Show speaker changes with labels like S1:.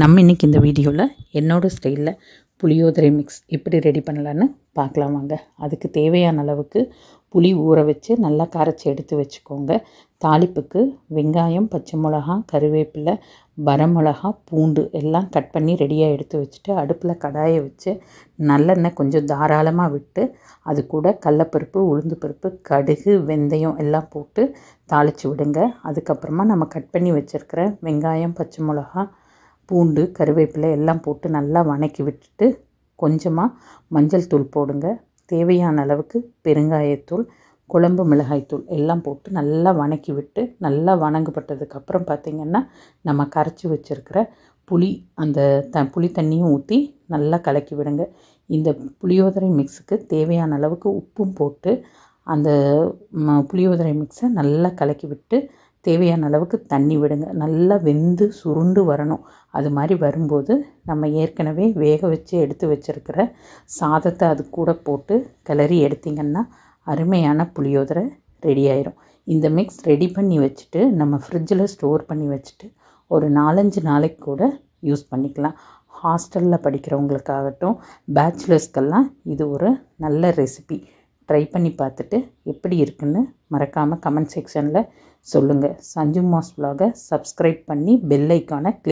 S1: நம்ம இன்றைக்கி இந்த வீடியோவில் என்னோடய ஸ்டைலில் புளியோதரை மிக்ஸ் எப்படி ரெடி பண்ணலான்னு பார்க்கலாம் வாங்க அதுக்கு தேவையான அளவுக்கு புளி ஊற வச்சு நல்லா கரைச்சி எடுத்து வச்சுக்கோங்க தாளிப்புக்கு வெங்காயம் பச்சை மிளகா கருவேப்பிலை வரமிளகா பூண்டு எல்லாம் கட் பண்ணி ரெடியாக எடுத்து வச்சுட்டு அடுப்பில் கடாயை வச்சு நல்லெண்ணெய் கொஞ்சம் தாராளமாக விட்டு அது கூட கடலப்பருப்பு உளுந்து பருப்பு கடுகு வெந்தயம் எல்லாம் போட்டு தாளித்து விடுங்க அதுக்கப்புறமா நம்ம கட் பண்ணி வச்சுருக்கிற வெங்காயம் பச்சை மிளகா பூண்டு கருவேப்பிலை எல்லாம் போட்டு நல்லா வணக்கி விட்டுட்டு கொஞ்சமாக மஞ்சள் தூள் போடுங்க தேவையான அளவுக்கு பெருங்காயத்தூள் குழம்பு மிளகாய்த்தூள் எல்லாம் போட்டு நல்லா வணக்கி விட்டு நல்லா வணங்கப்பட்டதுக்கப்புறம் பார்த்திங்கன்னா நம்ம கரைச்சி வச்சுருக்கிற புளி அந்த த புளி தண்ணியும் ஊற்றி நல்லா கலக்கி விடுங்க இந்த புளியோதரை மிக்ஸுக்கு தேவையான அளவுக்கு உப்பும் போட்டு அந்த புளியோதரை மிக்ஸை நல்லா கலக்கி விட்டு தேவையான அளவுக்கு தண்ணி விடுங்க நல்லா வெந்து சுருண்டு வரணும் அது மாதிரி வரும்போது நம்ம ஏற்கனவே வேக வச்சு எடுத்து வச்சுருக்கிற சாதத்தை அது கூட போட்டு கிளறி எடுத்திங்கன்னா அருமையான புளியோதரை ரெடி ஆயிரும் இந்த மிக்ஸ் ரெடி பண்ணி வச்சுட்டு நம்ம ஃப்ரிட்ஜில் ஸ்டோர் பண்ணி வச்சுட்டு ஒரு நாலஞ்சு நாளைக்கு கூட யூஸ் பண்ணிக்கலாம் ஹாஸ்டலில் படிக்கிறவங்களுக்காகட்டும் பேச்சுலர்ஸ்க்கெல்லாம் இது ஒரு நல்ல ரெசிபி ட்ரை பண்ணி பார்த்துட்டு எப்படி இருக்குன்னு மறக்காமல் கமெண்ட் செக்ஷனில் சொல்லுங்கள் சஞ்சு மாஸ் வ்ளாகை சப்ஸ்கிரைப் பண்ணி பெல்லைக்கான ஐக்கானை